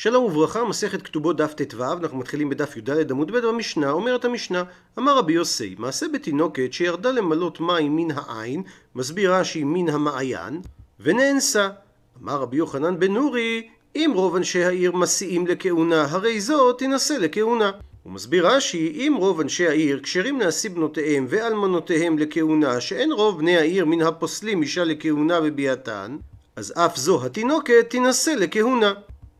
שלום וברכה, מסכת כתובות דף ט"ו, אנחנו מתחילים בדף י"ד עמוד ב' במשנה, אומרת המשנה, אמר רבי יוסי, מעשה בתינוקת שירדה למלות מים מן העין, מסביר רש"י מן המעיין, ונאנסה. אמר רבי יוחנן בן נורי, אם רוב אנשי העיר מסיעים לכהונה, הרי זו תינשא לכהונה. הוא מסביר רש"י, אם רוב אנשי העיר כשרים להשיא בנותיהם ואלמנותיהם לכהונה, שאין רוב בני העיר מן הפוסלים אישה לכהונה בביאתן, אז אף זו התינוקת תינשא לכהונה.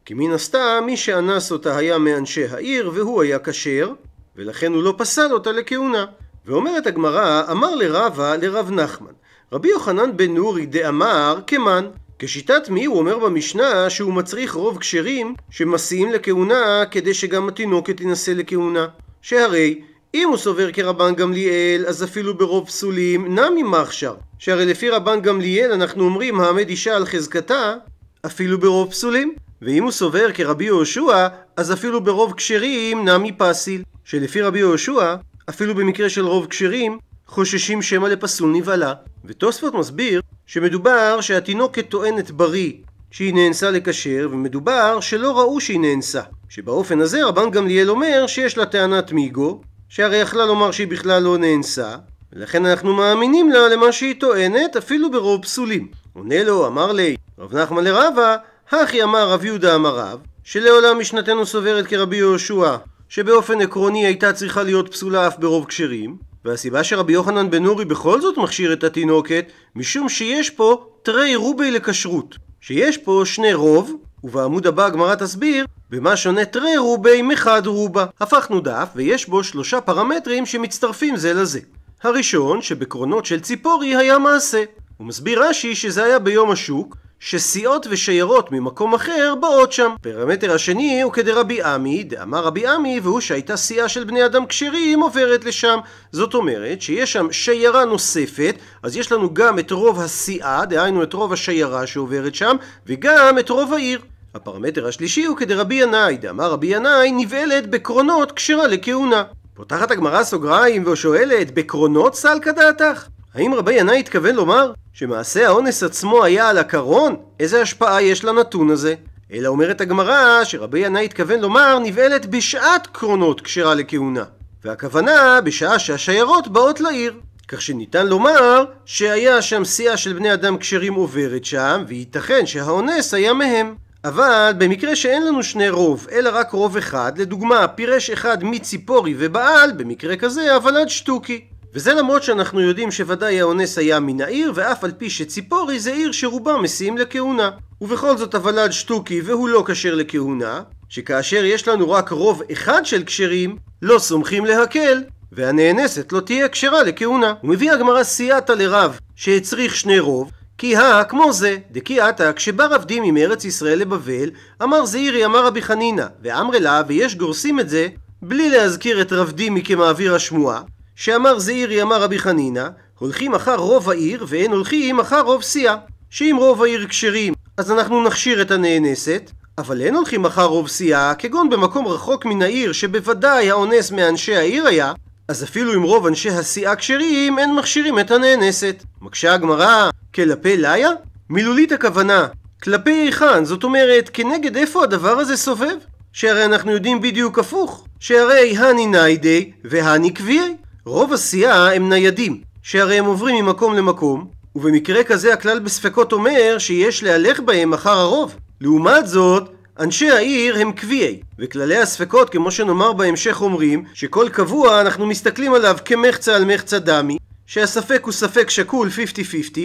כי מן הסתם מי שאנס אותה היה מאנשי העיר והוא היה כשר ולכן הוא לא פסל אותה לכהונה. ואומרת הגמרא אמר לרבה לרב נחמן רבי יוחנן בן נורי דאמר כמן כשיטת מי הוא אומר במשנה שהוא מצריך רוב כשרים שמסיעים לכהונה כדי שגם התינוקת תינשא לכהונה שהרי אם הוא סובר כרבן גמליאל, אז אפילו ברוב פסולים נמי מחשר. שהרי לפי רבן גמליאל אנחנו אומרים העמד אישה על חזקתה, אפילו ברוב פסולים. ואם הוא סובר כרבי יהושע, אז אפילו ברוב כשרים נמי פסיל, שלפי רבי יהושע, אפילו במקרה של רוב כשרים, חוששים שמא לפסול נבהלה. ותוספות מסביר שמדובר שהתינוקת טוענת בריא שהיא נאנסה לכשר, ומדובר שלא ראו שהיא נאנסה. שבאופן הזה רבן גמליאל אומר שיש לה טענת מיגו, שהרי יכלה לומר שהיא בכלל לא נאנסה, ולכן אנחנו מאמינים לה למה שהיא טוענת אפילו ברוב פסולים. עונה לו, אמר לי, רב נחמן לרבה, הכי אמר רב יהודה אמר רב, שלעולם משנתנו סוברת כרבי יהושע, שבאופן עקרוני הייתה צריכה להיות פסולה אף ברוב כשרים, והסיבה שרבי יוחנן בן אורי בכל זאת מכשיר את התינוקת, משום שיש פה תרי רובי לכשרות, שיש פה שני רוב, ובעמוד הבא הגמרא תסביר במה שונה תרי רובי מחד רובה. הפכנו דף ויש בו שלושה פרמטרים שמצטרפים זה לזה. הראשון, שבקרונות של ציפורי היה מעשה. הוא מסביר רש"י שזה היה ביום השוק, שסיעות ושיירות ממקום אחר באות שם. פרמטר השני הוא כדרבי עמי, דאמר רבי עמי, והוא שהייתה סיעה של בני אדם כשרים עוברת לשם. זאת אומרת שיש שם שיירה נוספת, אז יש לנו גם את רוב הסיעה, דהיינו את רוב השיירה שעוברת שם, וגם את רוב העיר. הפרמטר השלישי הוא כדרבי ינאי, דאמר רבי ינאי נבעלת בקרונות כשרה לכהונה. פותחת הגמרא סוגריים ושואלת, בקרונות סלקא דעתך? האם רבי ינאי התכוון לומר שמעשה האונס עצמו היה על הקרון? איזה השפעה יש לנתון הזה? אלא אומרת הגמרא שרבי ינאי התכוון לומר נבעלת בשעת קרונות כשרה לכהונה והכוונה בשעה שהשיירות באות לעיר כך שניתן לומר שהיה שם סיעה של בני אדם כשרים עוברת שם וייתכן שהאונס היה מהם אבל במקרה שאין לנו שני רוב, אלא רק רוב אחד, לדוגמה פירש אחד מציפורי ובעל, במקרה כזה הוולד שטוקי. וזה למרות שאנחנו יודעים שוודאי האונס היה מן העיר, ואף על פי שציפורי זה עיר שרובה מסיעים לכהונה. ובכל זאת הוולד שטוקי והוא לא כשר לכהונה, שכאשר יש לנו רק רוב אחד של כשרים, לא סומכים להקל, והנאנסת לא תהיה כשרה לכהונה. ומביאה הגמרא סייעתא לרב, שהצריך שני רוב, כי הא כמו זה, דכי עתא, כשבא רב דימי מארץ ישראל לבבל, אמר זעירי, אמר רבי חנינא, ואמרי לה, ויש גורסים את זה, בלי להזכיר את רב דימי כמעביר השמועה, שאמר זעירי אמר רבי חנינא, הולכים אחר רוב העיר ואין הולכים אחר רוב סיעה. שאם רוב העיר כשרים, אז אנחנו נכשיר את הנאנסת, אבל אין הולכים אחר רוב סיעה, כגון במקום רחוק מן העיר שבוודאי האונס מאנשי העיר היה, אז אפילו אם רוב אנשי הסיעה כשרים, אין מכשירים את הנאנסת. מקשה הגמרא, כלפי ליה? מילולית הכוונה, כלפי היכן, זאת אומרת, כנגד איפה הדבר הזה סובב? שהרי אנחנו יודעים בדיוק הפוך, שהרי הני ניידי והני קביעי. רוב הסיעה הם ניידים, שהרי הם עוברים ממקום למקום, ובמקרה כזה הכלל בספקות אומר שיש להלך בהם אחר הרוב. לעומת זאת, אנשי העיר הם קביעי, וכללי הספקות, כמו שנאמר בהמשך, אומרים שכל קבוע אנחנו מסתכלים עליו כמחצה על מחצה דמי, שהספק הוא ספק שקול 50-50,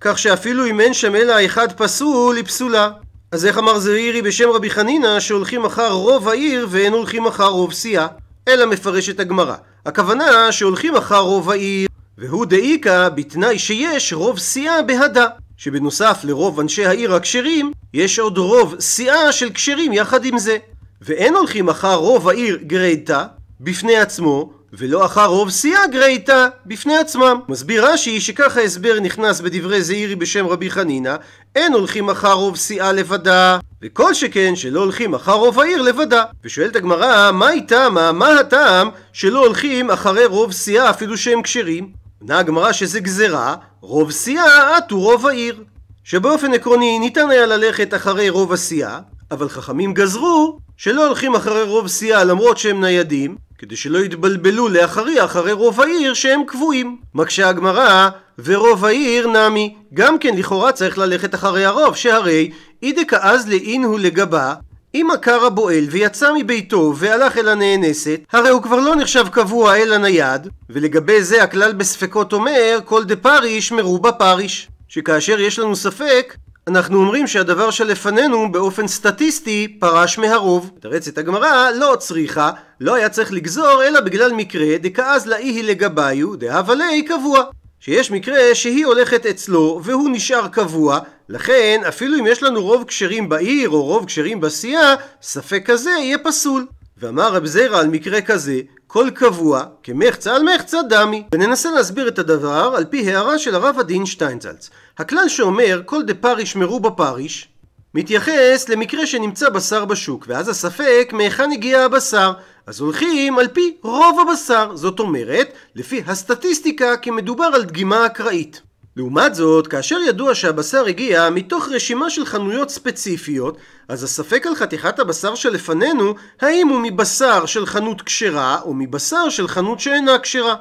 כך שאפילו אם אין שם אלא האחד פסול, היא פסולה. אז איך אמר זעירי בשם רבי חנינא שהולכים אחר רוב העיר ואין הולכים אחר רוב סיעה? אלא מפרשת הגמרא. הכוונה שהולכים אחר רוב העיר, והוא דאיקה בתנאי שיש רוב סיעה בהדה, שבנוסף לרוב אנשי העיר הכשרים, יש עוד רוב סיעה של כשרים יחד עם זה. ואין הולכים אחר רוב העיר גרייטה בפני עצמו, ולא אחר רוב סיעה גרייטה בפני עצמם. מסביר רש"י שכך ההסבר נכנס בדברי זעירי בשם רבי חנינא, אין הולכים אחר רוב סיעה לבדה, וכל שכן שלא הולכים אחר רוב העיר לבדה. ושואלת הגמרא, מה איתם, מה הטעם שלא הולכים אחרי רוב סיעה אפילו שהם כשרים? עונה הגמרא שזה גזירה, רוב סיעה עטו רוב העיר. שבאופן עקרוני ניתן היה ללכת אחרי רוב הסיעה, אבל חכמים גזרו שלא הולכים אחרי רוב סיעה למרות שהם ניידים, כדי שלא יתבלבלו לאחרי אחרי רוב העיר שהם קבועים. מקשה הגמרא, ורוב העיר נמי, גם כן לכאורה צריך ללכת אחרי הרוב, שהרי אידקא אז לאין הוא לגבה, אם עקר הבועל ויצא מביתו והלך אל הנאנסת, הרי הוא כבר לא נחשב קבוע אל הנייד, ולגבי זה הכלל בספקות אומר כל דפריש מרובה פריש, שכאשר יש לנו ספק, אנחנו אומרים שהדבר שלפנינו באופן סטטיסטי פרש מהרוב. מתרצת הגמרא לא צריכה, לא היה צריך לגזור, אלא בגלל מקרה דכאז היא לגביו דהבה ליה קבוע. שיש מקרה שהיא הולכת אצלו והוא נשאר קבוע, לכן אפילו אם יש לנו רוב כשרים בעיר או רוב כשרים בסיעה, ספק כזה יהיה פסול. ואמר רב זירא על מקרה כזה, כל קבוע כמחצה על מחצה דמי. וננסה להסביר את הדבר על פי הערה של הרב הדין שטיינזלץ. הכלל שאומר כל דה פריש מרו בפריש מתייחס למקרה שנמצא בשר בשוק, ואז הספק מהיכן הגיע הבשר. אז הולכים על פי רוב הבשר, זאת אומרת, לפי הסטטיסטיקה כי מדובר על דגימה אקראית. לעומת זאת, כאשר ידוע שהבשר הגיע מתוך רשימה של חנויות ספציפיות, אז הספק על חתיכת הבשר שלפנינו, האם הוא מבשר של חנות כשרה, או מבשר של חנות שאינה כשרה.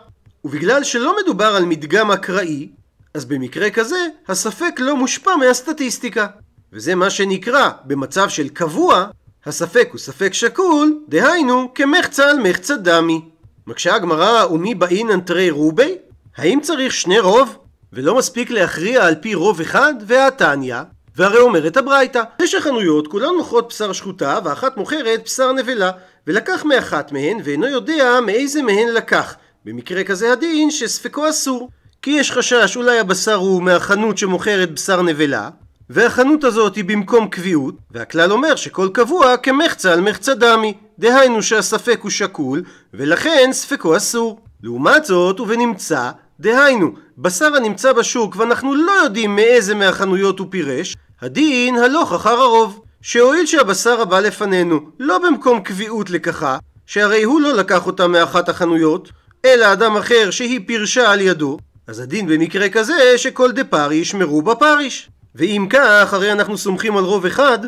ובגלל שלא מדובר על מדגם אקראי, אז במקרה כזה, הספק לא מושפע מהסטטיסטיקה. וזה מה שנקרא, במצב של קבוע, הספק הוא ספק שקול, דהיינו, כמחצה על מחצה דמי. מקשה הגמרא, ומי באינן תרי רובי? האם צריך שני רוב? ולא מספיק להכריע על פי רוב אחד והתניא, והרי אומרת הברייתא, יש החנויות, כולן מוכרות בשר שחוטה ואחת מוכרת בשר נבלה, ולקח מאחת מהן ואינו יודע מאיזה מהן לקח, במקרה כזה הדין שספקו אסור, כי יש חשש אולי הבשר הוא מהחנות שמוכרת בשר נבלה, והחנות הזאת היא במקום קביעות, והכלל אומר שכל קבוע כמחצה על מחצה דמי, דהיינו שהספק הוא שקול, ולכן ספקו אסור. לעומת זאת, ובנמצא, דהיינו, בשר הנמצא בשוק ואנחנו לא יודעים מאיזה מהחנויות הוא פירש, הדין הלוך אחר הרוב. שהואיל שהבשר הבא לפנינו לא במקום קביעות לקחה, שהרי הוא לא לקח אותה מאחת החנויות, אלא אדם אחר שהיא פירשה על ידו, אז הדין במקרה כזה שכל דפריש מרו בפריש. ואם כך, הרי אנחנו סומכים על רוב אחד,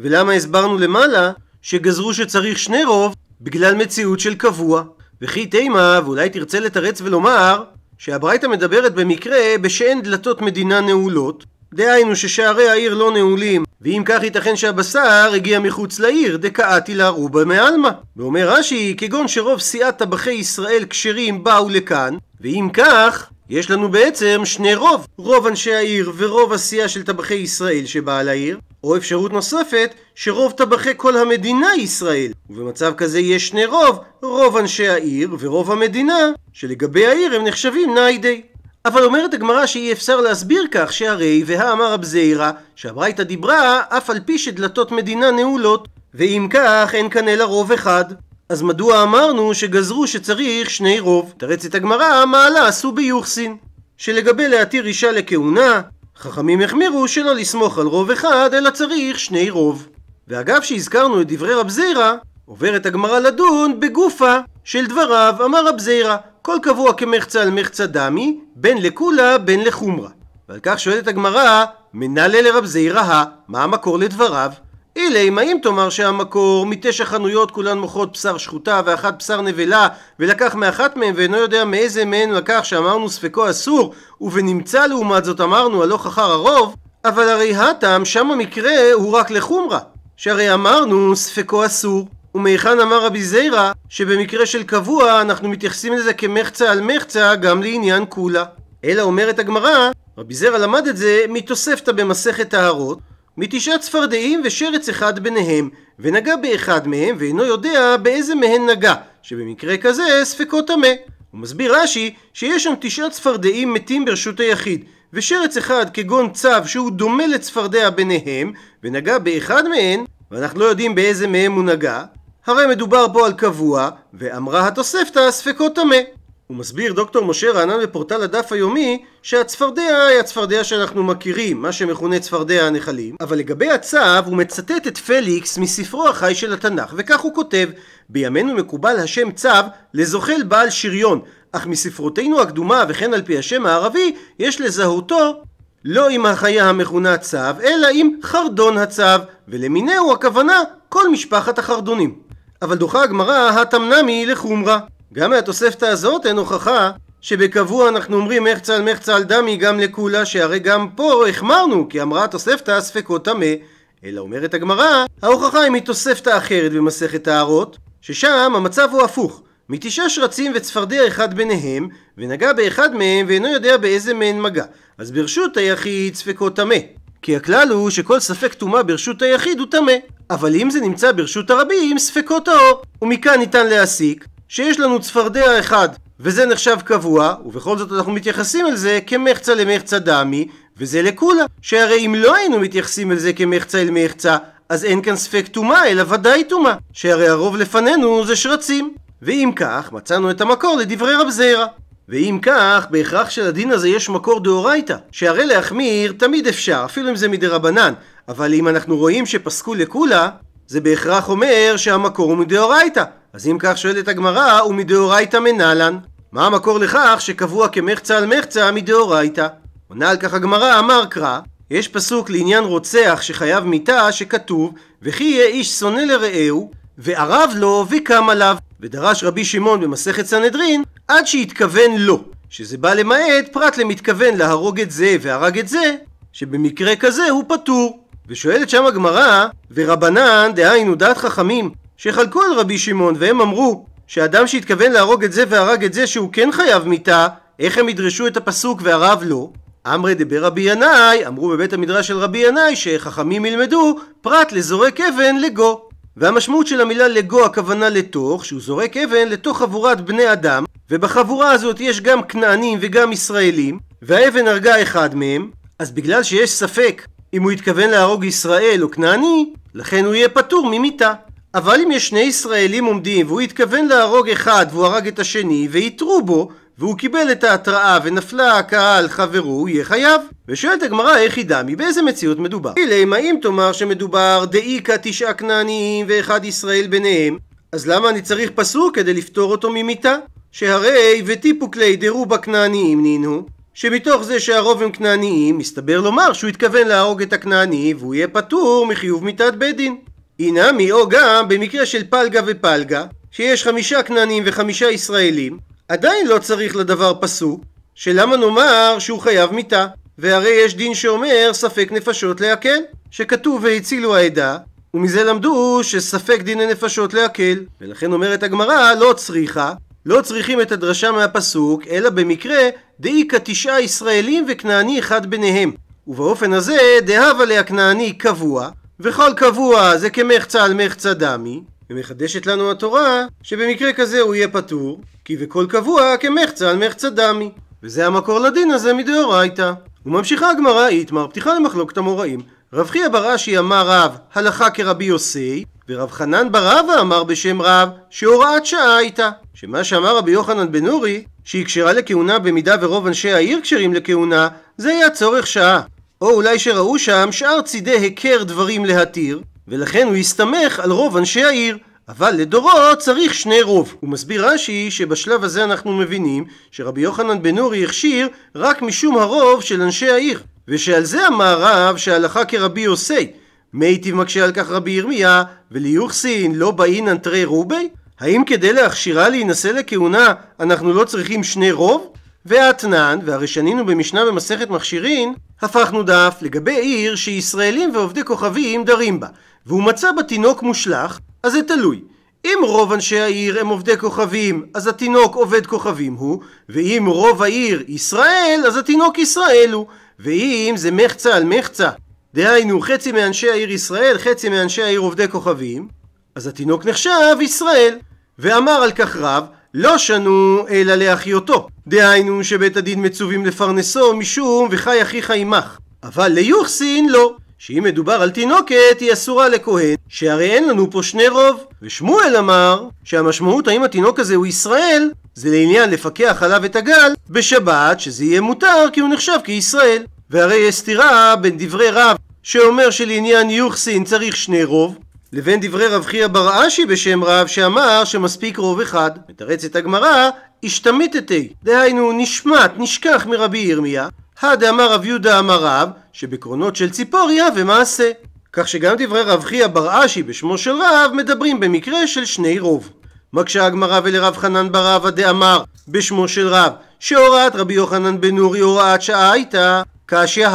ולמה הסברנו למעלה שגזרו שצריך שני רוב בגלל מציאות של קבוע. וכי תימה, ואולי תרצה לתרץ ולומר, שהברייתא מדברת במקרה בשאין דלתות מדינה נעולות, דהיינו ששערי העיר לא נעולים, ואם כך ייתכן שהבשר הגיע מחוץ לעיר, דקאתי לה מעלמא. ואומר רש"י, כגון שרוב סיעת טבחי ישראל כשרים באו לכאן, ואם כך, יש לנו בעצם שני רוב, רוב אנשי העיר ורוב הסיעה של טבחי ישראל שבאה לעיר, או אפשרות נוספת שרוב טבחי כל המדינה ישראל. ובמצב כזה יש שני רוב, רוב אנשי העיר ורוב המדינה, שלגבי העיר הם נחשבים ניידי. אבל אומרת הגמרא שאי אפשר להסביר כך שהרי והאמר הבזיירה שהברייתא דיברה אף על פי שדלתות מדינה נעולות ואם כך אין כאן אלא רוב אחד אז מדוע אמרנו שגזרו שצריך שני רוב? תרצת הגמרא, מעלה עשו ביוחסין. שלגבי להתיר אישה לכהונה, חכמים החמירו שלא לסמוך על רוב אחד, אלא צריך שני רוב. ואגב שהזכרנו את דברי רב זירא, עוברת הגמרא לדון בגופה של דבריו, אמר רב זירא, כל קבוע כמחצה על מחצה דמי, בין לקולה בין לחומרה. ועל כך שואלת הגמרא, מנלה לרב זירא, מה המקור לדבריו? אילי, מה אם תאמר שהמקור מתשע חנויות כולן מוכרות בשר שחוטה ואחת בשר נבלה ולקח מאחת מהן ואינו יודע מאיזה מהן לקח שאמרנו ספקו אסור ובנמצא לעומת זאת אמרנו הלוך אחר הרוב אבל הרי הטעם שם המקרה הוא רק לחומרה שהרי אמרנו ספקו אסור ומהיכן אמר רבי זיירא שבמקרה של קבוע אנחנו מתייחסים לזה כמחצה על מחצה גם לעניין כולה אלא אומרת הגמרא רבי זיירא למד את זה מתוספתא במסכת טהרות מתשעה צפרדעים ושרץ אחד ביניהם, ונגע באחד מהם ואינו יודע באיזה מהן נגע, שבמקרה כזה ספקו טמא. הוא מסביר רש"י שיש שם תשעה צפרדעים מתים ברשות היחיד, ושרץ אחד כגון צב שהוא דומה לצפרדע ביניהם, ונגע באחד מהן, ואנחנו לא יודעים באיזה מהם הוא נגע, הרי מדובר פה על קבוע, ואמרה התוספתא ספקו טמא. מסביר דוקטור משה רענן בפורטל הדף היומי שהצפרדע היא הצפרדע שאנחנו מכירים, מה שמכונה צפרדע הנחלים, אבל לגבי הצו הוא מצטט את פליקס מספרו החי של התנ"ך, וכך הוא כותב: בימינו מקובל השם צו לזוחל בעל שריון, אך מספרותינו הקדומה וכן על פי השם הערבי יש לזהותו לא עם החיה המכונה צו, אלא עם חרדון הצו, ולמיניהו הכוונה כל משפחת החרדונים. אבל דוחה הגמרא התמנמי לחומרה. גם מהתוספתא הזאת אין הוכחה שבקבוע אנחנו אומרים מחצה על מחצה על דמי גם לקולה שהרי גם פה החמרנו כי אמרה התוספתא ספקות טמא אלא אומרת הגמרא ההוכחה היא מתוספתא אחרת במסכת הערות ששם המצב הוא הפוך מתשעה שרצים וצפרדע אחד ביניהם ונגע באחד מהם ואינו יודע באיזה מהן מגע אז ברשות היחיד ספקות טמא כי הכלל הוא שכל ספק טומאה ברשות היחיד הוא טמא אבל אם זה נמצא ברשות הרבים ספקות טהור ומכאן ניתן להסיק שיש לנו צפרדע אחד וזה נחשב קבוע, ובכל זאת אנחנו מתייחסים אל זה כמחצה למחצה דמי, וזה לקולה. שהרי אם לא היינו מתייחסים אל זה כמחצה אל מחצה, אז אין כאן ספק טומאה, אלא ודאי טומאה. שהרי הרוב לפנינו זה שרצים. ואם כך, מצאנו את המקור לדברי רב זיירא. ואם כך, בהכרח שלדין הזה יש מקור דאורייתא. שהרי להחמיר תמיד אפשר, אפילו אם זה מדרבנן. אבל אם אנחנו רואים שפסקו לקולה, זה בהכרח אומר שהמקור הוא מדאורייתא. אז אם כך שואלת הגמרא, הוא מדאורייתא מנלן. מה המקור לכך שקבוע כמחצה על מחצה מדאורייתא? עונה על כך הגמרא, אמר קרא, יש פסוק לעניין רוצח שחייב מיתה שכתוב, וכי יהיה איש שונא לרעהו, וערב לו וקם עליו, ודרש רבי שמעון במסכת סנהדרין, עד שהתכוון לו, שזה בא למעט פרט למתכוון להרוג את זה והרג את זה, שבמקרה כזה הוא פטור. ושואלת שם הגמרא, ורבנן, דהיינו דעת חכמים, שחלקו על רבי שמעון והם אמרו שאדם שהתכוון להרוג את זה והרג את זה שהוא כן חייב מיתה, איך הם ידרשו את הפסוק והרב לא? אמרי דבר רבי ינאי, אמרו בבית המדרש של רבי ינאי שחכמים ילמדו פרט לזורק אבן לגו. והמשמעות של המילה לגו הכוונה לתוך, שהוא זורק אבן לתוך חבורת בני אדם, ובחבורה הזאת יש גם כנענים וגם ישראלים, והאבן הרגה אחד מהם, אז בגלל שיש ספק אם הוא התכוון להרוג ישראל או כנעני, לכן הוא יהיה פטור ממיתה. אבל אם יש שני ישראלים עומדים והוא התכוון להרוג אחד והוא הרג את השני והתרו בו והוא קיבל את ההתראה ונפלה הקהל חברו, הוא יהיה חייב. ושואלת הגמרא איך היא דמי, באיזה מציאות מדובר? אילם, האם תאמר שמדובר דאיכא תשעה כנעניים ואחד ישראל ביניהם? אז למה אני צריך פסוק כדי לפטור אותו ממיתה? שהרי וטיפוק ליה דרובה כנעניים נינו, שמתוך זה שהרוב הם כנעניים, מסתבר לומר שהוא התכוון להרוג את הכנעני והוא יהיה פטור מחיוב מיתת בית דין. אינמי או גם במקרה של פלגה ופלגה, שיש חמישה כנענים וחמישה ישראלים, עדיין לא צריך לדבר פסוק, שלמה נאמר שהוא חייב מיתה? והרי יש דין שאומר ספק נפשות להקל, שכתוב והצילו העדה, ומזה למדו שספק דיני נפשות להקל. ולכן אומרת הגמרא לא צריכה, לא צריכים את הדרשה מהפסוק, אלא במקרה דאיכא תשעה ישראלים וכנעני אחד ביניהם. ובאופן הזה דהבה להכנעני קבוע, וכל קבוע זה כמחצה על מחצה דמי, ומחדשת לנו התורה שבמקרה כזה הוא יהיה פטור, כי וכל קבוע כמחצה על מחצה דמי. וזה המקור לדין הזה מדאורייתא. וממשיכה הגמרא איתמר, פתיחה למחלוקת המוראים. רב חייא בר אשי אמר רב, הלכה כרבי יוסי, ורב חנן בר אבא אמר בשם רב, שהוראת שעה הייתה. שמה שאמר רבי יוחנן בן אורי, שהיא כשרה לכהונה במידה ורוב אנשי העיר כשרים לכהונה, זה היה צורך שעה. או אולי שראו שם שאר צידי היכר דברים להתיר, ולכן הוא הסתמך על רוב אנשי העיר. אבל לדורו צריך שני רוב. הוא מסביר רש"י שבשלב הזה אנחנו מבינים שרבי יוחנן בן נורי הכשיר רק משום הרוב של אנשי העיר, ושעל זה אמר רב שהלכה כרבי יוסי. מייטיב מקשה על כך רבי ירמיה, וליוחסין לא באינן תרי רובי? האם כדי להכשירה להינשא לכהונה אנחנו לא צריכים שני רוב? ואתנן, והרי שנינו במשנה במסכת מכשירין, הפכנו דף לגבי עיר שישראלים ועובדי כוכבים דרים בה, והוא מצא בה תינוק מושלך, אז זה תלוי. אם רוב אנשי העיר הם עובדי כוכבים, אז התינוק עובד כוכבים הוא, ואם רוב העיר ישראל, אז התינוק ישראל הוא, ואם זה מחצה על מחצה, דהיינו חצי מאנשי העיר ישראל, חצי מאנשי העיר עובדי כוכבים, אז התינוק נחשב ישראל. ואמר על כך רב, לא שנו אלא להחיותו. דהיינו שבית הדין מצווים לפרנסו משום וחי אחיך עמך. אבל ליוחסין לא. שאם מדובר על תינוקת היא אסורה לכהן, שהרי אין לנו פה שני רוב. ושמואל אמר שהמשמעות האם התינוק הזה הוא ישראל, זה לעניין לפקח עליו את הגל בשבת, שזה יהיה מותר כי הוא נחשב כישראל. והרי יש סתירה בין דברי רב שאומר שלעניין יוחסין צריך שני רוב, לבין דברי רב חייא בר אשי בשם רב שאמר שמספיק רוב אחד. מתרצת הגמרא, השתמטתי, דהיינו נשמט, נשכח מרבי ירמיה, הדאמר רב יהודה אמר רב, שבקרונות של ציפוריה ומעשה. כך שגם דברי רב חייא בר אשי בשמו של רב מדברים במקרה של שני רוב. מקשה הגמרא ולרב חנן בר רבא דאמר בשמו של רב שהוראת רבי יוחנן בן נורי הוראת שעה הייתה קשיא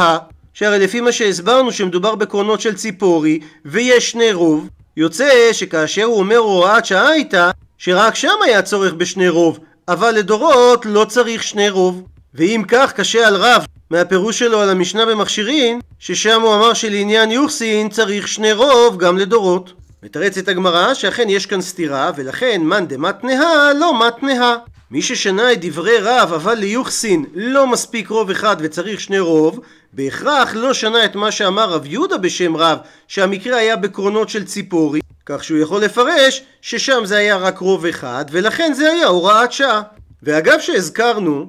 שהרי לפי מה שהסברנו שמדובר בקרונות של ציפורי ויש שני רוב, יוצא שכאשר הוא אומר הוראת שעה הייתה שרק שם היה צורך בשני רוב, אבל לדורות לא צריך שני רוב. ואם כך קשה על רב מהפירוש שלו על המשנה במכשירין, ששם הוא אמר שלעניין יוחסין צריך שני רוב גם לדורות. מתרצת הגמרא שאכן יש כאן סתירה, ולכן מאן דמתנהה לא מתנהה. מי ששנה את דברי רב אבל ליוחסין לא מספיק רוב אחד וצריך שני רוב, בהכרח לא שנה את מה שאמר רב יהודה בשם רב, שהמקרה היה בקרונות של ציפורי, כך שהוא יכול לפרש ששם זה היה רק רוב אחד, ולכן זה היה הוראת שעה. ואגב שהזכרנו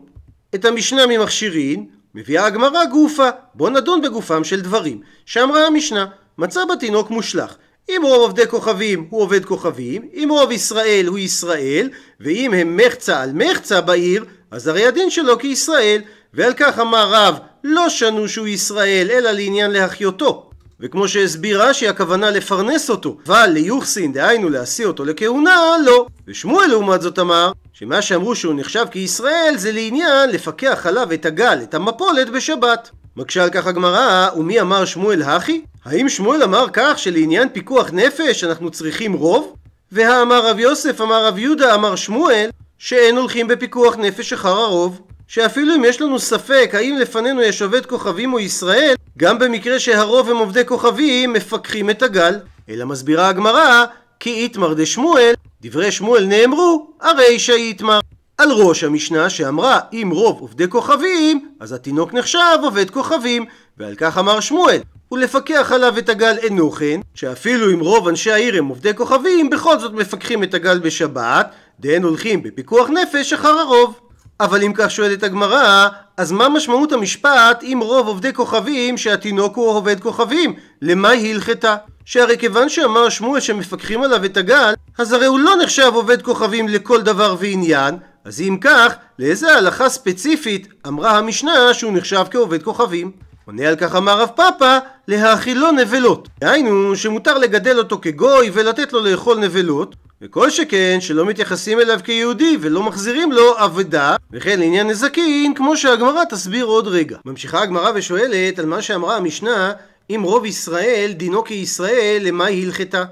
את המשנה ממכשירין, מביאה הגמרא גופה, בוא נדון בגופם של דברים. שאמרה המשנה, מצא בתינוק מושלך. אם רוב עובדי כוכבים הוא עובד כוכבים, אם רוב ישראל הוא ישראל, ואם הם מחצה על מחצה בעיר, אז הרי הדין שלו כישראל, ועל כך אמר רב, לא שנו שהוא ישראל, אלא לעניין להחיותו. וכמו שהסביר רש"י, הכוונה לפרנס אותו, אבל ליוחסין, דהיינו להשיא אותו לכהונה, לא. ושמואל לעומת זאת אמר, שמה שאמרו שהוא נחשב כישראל, זה לעניין לפקח עליו את הגל, את המפולת בשבת. מקשה על כך הגמרא, ומי אמר שמואל הכי? האם שמואל אמר כך שלעניין פיקוח נפש אנחנו צריכים רוב? והאמר רב יוסף, אמר רב יהודה, אמר שמואל, שאין הולכים בפיקוח נפש אחר הרוב, שאפילו אם יש לנו ספק האם לפנינו יש עובד כוכבים או ישראל, גם במקרה שהרוב הם עובדי כוכבים, מפקחים את הגל. אלא מסבירה הגמרא, כי איתמר דשמואל, דברי שמואל נאמרו, הרי שאיתמר. על ראש המשנה שאמרה אם רוב עובדי כוכבים אז התינוק נחשב עובד כוכבים ועל כך אמר שמואל ולפקח עליו את הגל אינו כן, שאפילו אם רוב אנשי העיר הם עובדי כוכבים, בכל זאת מפקחים את הגל בשבת, דהן הולכים בפיקוח נפש אחר הרוב. אבל אם כך שואלת הגמרא, אז מה משמעות המשפט אם רוב עובדי כוכבים שהתינוק הוא עובד כוכבים? למה היא הלכתה? שהרי כיוון שאמר שמואל שמפקחים עליו את הגל, אז הרי הוא לא נחשב עובד כוכבים לכל דבר ועניין, אז אם כך, לאיזה הלכה ספציפית אמרה המשנה שהוא נחשב כעובד כוכבים? עונה על כך אמר רב פאפא, להאכילו לא נבלות. דהיינו, שמותר לגדל אותו כגוי ולתת לו לאכול נבלות, וכל שכן שלא מתייחסים אליו כיהודי ולא מחזירים לו אבדה, וכן לעניין נזקין, כמו שהגמרא תסביר עוד רגע. ממשיכה הגמרא ושואלת על מה שאמרה המשנה, אם רוב ישראל דינו כישראל, למה היא הלכתה?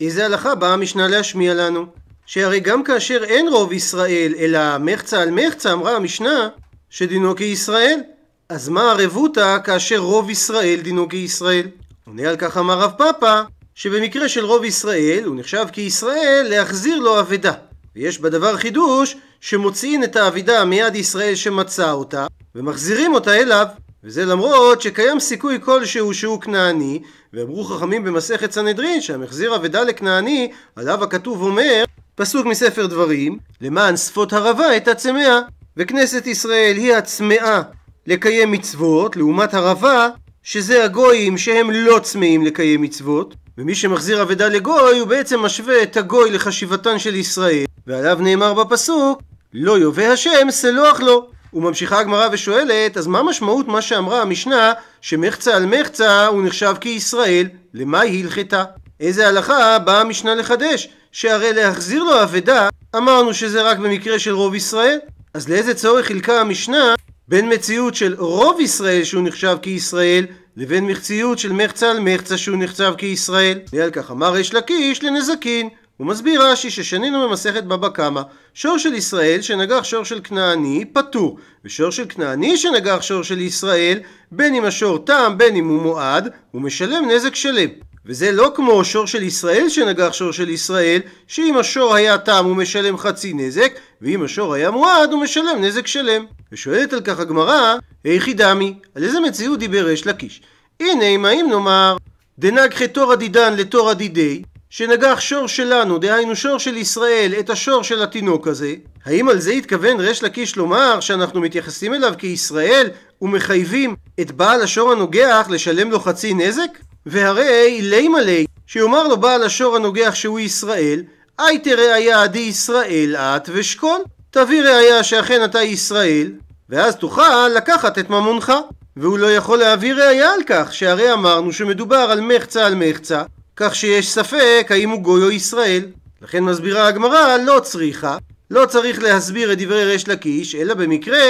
איזה הלכה באה המשנה להשמיע לנו? שהרי גם כאשר אין רוב ישראל, אלא מחצה על מחצה, אמרה המשנה, שדינו כישראל. אז מה ערבותא כאשר רוב ישראל דינו כישראל? עונה על כך אמר רב פאפא, שבמקרה של רוב ישראל, הוא נחשב כישראל להחזיר לו אבדה. ויש בדבר חידוש, שמוציאים את האבידה מיד ישראל שמצא אותה, ומחזירים אותה אליו. וזה למרות שקיים סיכוי כלשהו שהוא כנעני, ואמרו חכמים במסכת סנהדרין שהמחזיר אבדה לכנעני, עליו הכתוב אומר, פסוק מספר דברים, למען שפות הרבה את הצמאה. וכנסת ישראל היא הצמאה לקיים מצוות, לעומת הרבה, שזה הגויים שהם לא צמאים לקיים מצוות, ומי שמחזיר אבדה לגוי הוא בעצם משווה את הגוי לחשיבתן של ישראל, ועליו נאמר בפסוק לא יובא השם סלוח לו. וממשיכה הגמרא ושואלת, אז מה משמעות מה שאמרה המשנה שמחצה על מחצה הוא נחשב כישראל, למה היא הלכתה? איזה הלכה באה המשנה לחדש? שהרי להחזיר לו אבדה אמרנו שזה רק במקרה של רוב ישראל, אז לאיזה צורך חילקה המשנה בין מציאות של רוב ישראל שהוא נחשב כישראל לבין מחציות של מחצה על מחצה שהוא נחשב כישראל. ועל כך אמר יש לקיש לנזקין. הוא מסביר רש"י ששנינו במסכת בבא קמא, שור של ישראל שנגח שור של כנעני פטור, ושור של כנעני שנגח שור של ישראל, בין אם השור תם בין אם הוא מועד, הוא משלם נזק שלם. וזה לא כמו שור של ישראל שנגח שור של ישראל, שאם השור היה תם הוא משלם חצי נזק, ואם השור היה מועד הוא משלם נזק שלם. ושואלת על כך הגמרא, היכי דמי, על איזה מציאות דיבר אש לקיש? הנה אם האם נאמר, דנגחי תורא דידן לתורא דידי, שנגח שור שלנו, דהיינו שור של ישראל, את השור של התינוק הזה, האם על זה התכוון ריש לקיש לומר שאנחנו מתייחסים אליו כישראל ומחייבים את בעל השור הנוגח לשלם לו חצי נזק? והרי לימה לי, שיאמר לו בעל השור הנוגח שהוא ישראל, הייתי ראיה די ישראל את ושכון. תביא ראיה שאכן אתה ישראל, ואז תוכל לקחת את ממונך. והוא לא יכול להביא ראיה על כך, שהרי אמרנו שמדובר על מחצה על מחצה, כך שיש ספק האם הוא גוי או ישראל. לכן מסבירה הגמרא, לא צריכה, לא צריך להסביר את דברי ריש לקיש, אלא במקרה,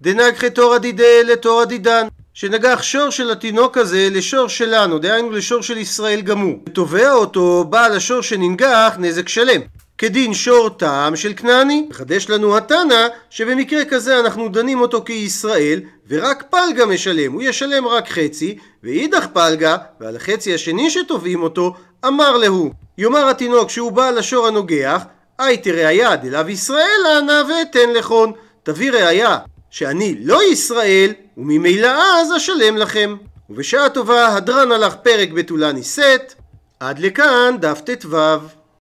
דנגחי תורא דידא לתורא דידן. שנגח שור של התינוק הזה לשור שלנו, דהיינו לשור של ישראל גמור. ותובע אותו בעל השור שננגח נזק שלם. כדין שור טעם של כנעני. מחדש לנו התנא שבמקרה כזה אנחנו דנים אותו כישראל ורק פלגה משלם, הוא ישלם רק חצי ואידך פלגה ועל החצי השני שתובעים אותו אמר להו יאמר התינוק שהוא בעל השור הנוגח הייתי ראיה דלאו ישראל אנא ואתן לכון תביא ראיה שאני לא ישראל וממילא אז אשלם לכם. ובשעה טובה הדרן הלך פרק בתולה נישאת, עד לכאן דף ט"ו.